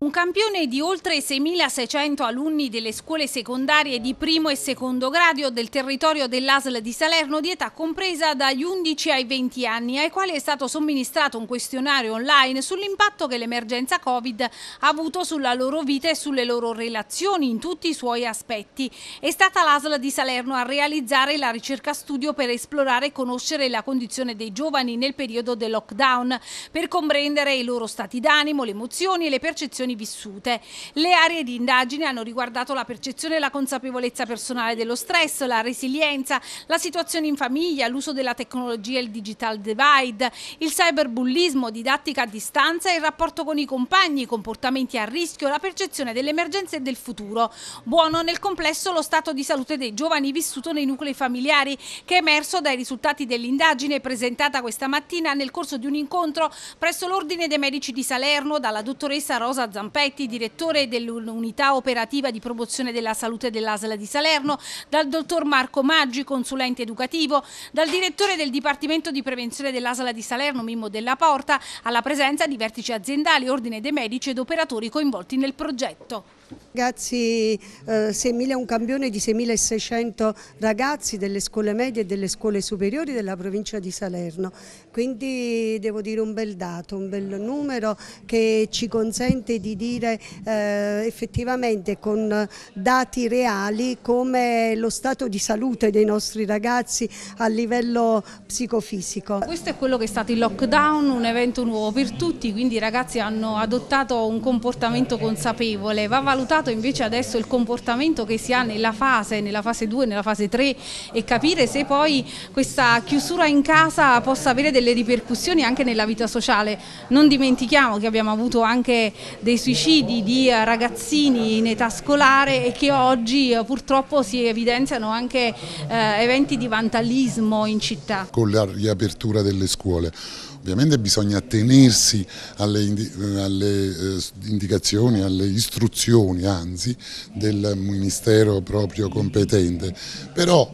Un campione di oltre 6.600 alunni delle scuole secondarie di primo e secondo grado del territorio dell'ASL di Salerno di età compresa dagli 11 ai 20 anni, ai quali è stato somministrato un questionario online sull'impatto che l'emergenza Covid ha avuto sulla loro vita e sulle loro relazioni in tutti i suoi aspetti. È stata l'ASL di Salerno a realizzare la ricerca studio per esplorare e conoscere la condizione dei giovani nel periodo del lockdown, per comprendere i loro stati d'animo, le emozioni e le percezioni situazioni vissute. Le aree di indagine hanno riguardato la percezione e la consapevolezza personale dello stress, la resilienza, la situazione in famiglia, l'uso della tecnologia e il digital divide, il cyberbullismo, didattica a distanza, il rapporto con i compagni, i comportamenti a rischio, la percezione delle emergenze e del futuro. Buono nel complesso lo stato di salute dei giovani vissuto nei nuclei familiari che è emerso dai risultati dell'indagine presentata questa mattina nel corso di un incontro presso l'Ordine dei Medici di Salerno dalla dottoressa Rosa Zazzaro. Zampetti, direttore dell'unità operativa di promozione della salute dell'ASL di Salerno, dal dottor Marco Maggi, consulente educativo, dal direttore del Dipartimento di Prevenzione dell'ASL di Salerno, Mimmo Della Porta, alla presenza di vertici aziendali, ordine dei medici ed operatori coinvolti nel progetto. Ragazzi, eh, 6.000 un campione di 6.600 ragazzi delle scuole medie e delle scuole superiori della provincia di Salerno, quindi devo dire un bel dato, un bel numero che ci consente di dire eh, effettivamente con dati reali come lo stato di salute dei nostri ragazzi a livello psicofisico. Questo è quello che è stato il lockdown, un evento nuovo per tutti, quindi i ragazzi hanno adottato un comportamento consapevole, va valutato valutato invece adesso il comportamento che si ha nella fase, nella fase 2, nella fase 3 e capire se poi questa chiusura in casa possa avere delle ripercussioni anche nella vita sociale. Non dimentichiamo che abbiamo avuto anche dei suicidi di ragazzini in età scolare e che oggi eh, purtroppo si evidenziano anche eh, eventi di vandalismo in città. Con la riapertura delle scuole ovviamente bisogna tenersi alle, eh, alle eh, indicazioni, alle istruzioni istituzioni, anzi, del Ministero proprio competente. Però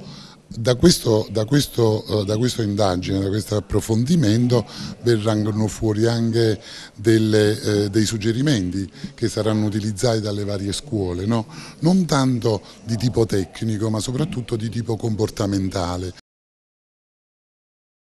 da, questo, da, questo, eh, da questa indagine, da questo approfondimento verranno fuori anche delle, eh, dei suggerimenti che saranno utilizzati dalle varie scuole, no? non tanto di tipo tecnico ma soprattutto di tipo comportamentale,